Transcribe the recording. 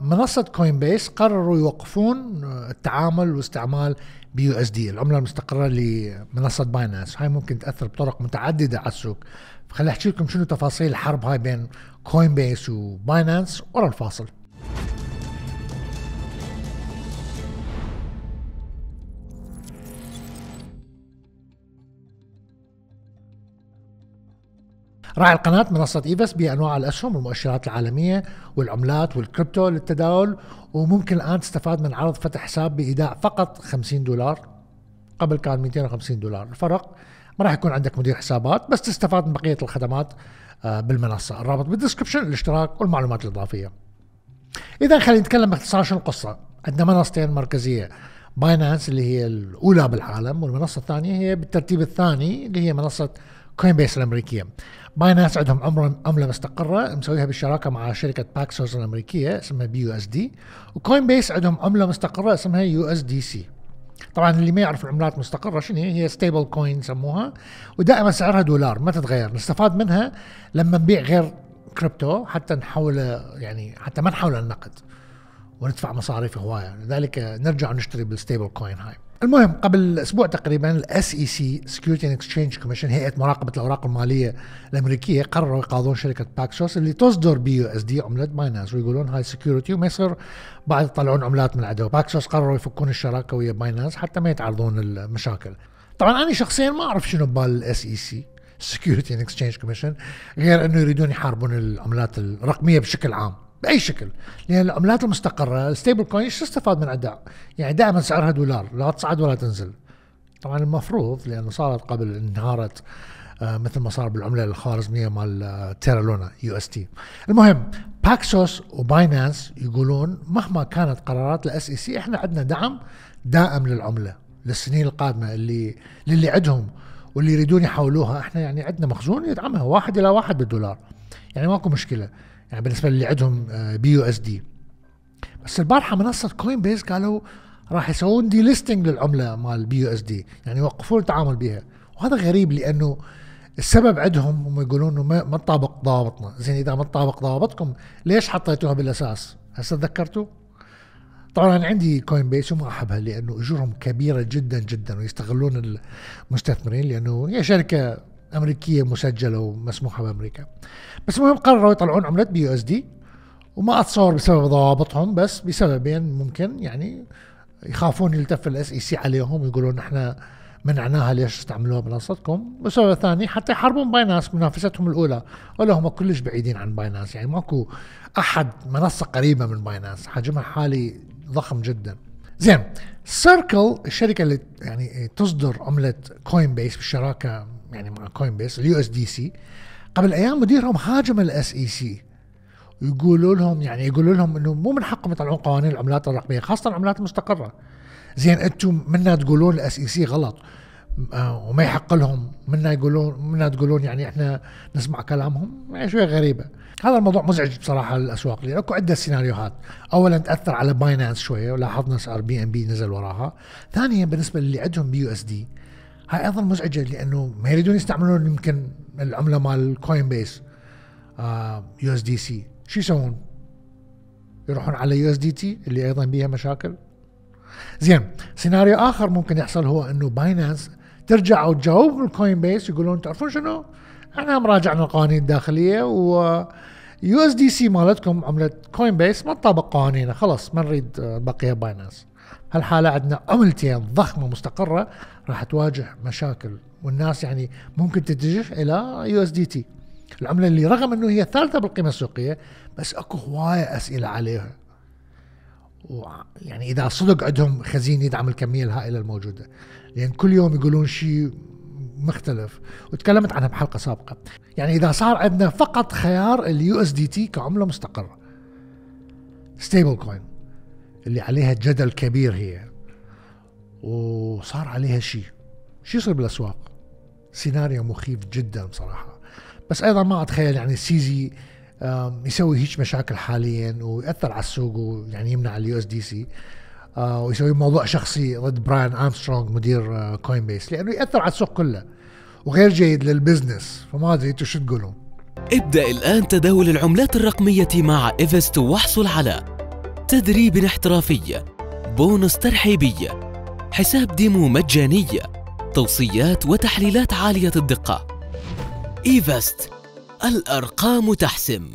منصة كوين بيس قرروا يوقفون التعامل واستعمال بيو اس دي العملة المستقرة لمنصة باينانس هاي ممكن تأثر بطرق متعددة على السوق فخلي أحكي لكم شنو تفاصيل الحرب هاي بين كوين بيس وباينانس ورا الفاصل راعي القناة منصة ايفس بأنواع الأسهم والمؤشرات العالمية والعملات والكريبتو للتداول وممكن الآن تستفاد من عرض فتح حساب بإيداع فقط 50 دولار قبل كان 250 دولار الفرق ما راح يكون عندك مدير حسابات بس تستفاد من بقية الخدمات آه، بالمنصة الرابط بالدسكربشن الاشتراك والمعلومات الإضافية إذا خلينا نتكلم باختصار شو القصة عندنا منصتين مركزية باينانس اللي هي الأولى بالعالم والمنصة الثانية هي بالترتيب الثاني اللي هي منصة كوين بيس الامريكيه باينانس عندهم عمله مستقره مسويها بالشراكه مع شركه باكسوس الامريكيه اسمها بي يو اس دي وكوين بيس عندهم عمله مستقره اسمها يو اس دي سي طبعا اللي ما يعرف العملات المستقره شنو هي هي ستيبل كوين يسموها ودائما سعرها دولار ما تتغير نستفاد منها لما نبيع غير كريبتو حتى نحوله يعني حتى ما نحول النقد وندفع مصاريف هوايه لذلك نرجع نشتري بالستيبل كوين هاي المهم قبل اسبوع تقريبا الاس اي سي سكيورتي اند اكسشينج كوميشن هيئه مراقبه الاوراق الماليه الامريكيه قرروا يقاضون شركه باكسوس اللي تصدر بي يو اس دي عمله باينانس ويقولون هاي سكيورتي وما يصير بعد يطلعون عملات من عدو باكسوس قرروا يفكون الشراكه ويا باينانس حتى ما يتعرضون المشاكل طبعا انا شخصيا ما اعرف شنو ببال الاس اي سي سكيورتي اند اكسشينج كوميشن غير انه يريدون يحاربون العملات الرقميه بشكل عام باي شكل لان العملات المستقره الستيبل كوين ايش استفاد من اداء؟ يعني دائما سعرها دولار لا تصعد ولا تنزل. طبعا المفروض لانه صارت قبل انهارت آه، مثل ما صار بالعمله الخوارزميه مال آه، تيرا لونا يو اس تي. المهم باكسوس وباينانس يقولون مهما كانت قرارات الاس اي سي احنا عندنا دعم دائم للعمله للسنين القادمه اللي للي عندهم واللي يريدون يحولوها احنا يعني عندنا مخزون يدعمها واحد الى واحد بالدولار. يعني ماكو مشكله يعني بالنسبه للي عندهم بي يو اس دي بس البارحه منصه كوين بيس قالوا راح يسوون دي ليستنج للعمله مال بي يو اس دي يعني يوقفون التعامل بها وهذا غريب لانه السبب عندهم هم يقولون انه ما تطابق ضوابطنا زين اذا ما تطابق ضوابطكم ليش حطيتوها بالاساس هسه تذكرتوا طبعا انا عندي كوين بيس وما احبها لانه اجورهم كبيره جدا جدا ويستغلون المستثمرين لانه هي شركه امريكيه مسجله ومسموحه بامريكا بس المهم قرروا يطلعون عمله بي اس دي وما اتصور بسبب ضوابطهم بس بسببين ممكن يعني يخافون يلتف الاس اي سي عليهم ويقولون نحن منعناها ليش استعملوها بمنصتكم والسبب الثاني حتى يحاربون بايناس منافستهم الاولى ولا هم كلش بعيدين عن بايناس يعني ماكو احد منصه قريبه من بايناس حجمها حالي ضخم جدا زين سيركل الشركه اللي يعني تصدر عمله كوين بيس بالشراكه يعني مع كوين بيس اليو اس دي سي قبل ايام مديرهم هاجم الاس اي سي e ويقولوا لهم يعني يقولوا لهم انه مو من حقهم يطلعون قوانين العملات الرقميه خاصه العملات المستقره زين انتم منا تقولون الاس اي سي e غلط آه، وما يحق لهم منا يقولون منا تقولون يعني احنا نسمع كلامهم يعني شويه غريبه هذا الموضوع مزعج بصراحه للاسواق لان يعني اكو عده سيناريوهات اولا تاثر على باينانس شويه ولاحظنا سعر بي ام بي نزل وراها ثانيا بالنسبه للي عندهم بي يو اس دي هاي ايضا مزعجه لانه ما يريدون يستعملون يمكن العمله مال كوين بيس يو اس دي سي شو يسوون؟ يروحون على يو اس دي تي اللي ايضا بيها مشاكل زين سيناريو اخر ممكن يحصل هو انه باينانس ترجع او تجاوب الكوين بيس يقولون تعرفون شنو؟ احنا مراجعنا القوانين الداخليه و يو اس دي سي مالتكم عمله كوين بيس ما تطابق قوانينها خلاص ما نريد آه، بقيه باينانس هالحالة عندنا عملتين ضخمة مستقرة راح تواجه مشاكل والناس يعني ممكن تتجه إلى يو اس دي تي العملة اللي رغم أنه هي الثالثة بالقيمة السوقية بس أكو هواية أسئلة عليها يعني إذا صدق عندهم خزين يدعم الكمية الهائلة الموجودة لأن يعني كل يوم يقولون شيء مختلف وتكلمت عنها بحلقة سابقة يعني إذا صار عندنا فقط خيار اليو اس دي تي كعملة مستقرة ستيبل كوين اللي عليها جدل كبير هي وصار عليها شيء شو يصير بالاسواق سيناريو مخيف جدا بصراحه بس ايضا ما اتخيل يعني سيزي يسوي هيك مشاكل حاليا وياثر على السوق ويعني يمنع اليو اس دي سي ويسوي موضوع شخصي ضد براين ارمسترونج مدير كوين آه، بيس لانه ياثر على السوق كله وغير جيد للبزنس فما ادري انتم شو تقولون ابدأ الآن تداول العملات الرقمية مع إيفست واحصل على تدريب احترافي بونص ترحيبي حساب ديمو مجاني توصيات وتحليلات عالية الدقة إيفاست الأرقام تحسم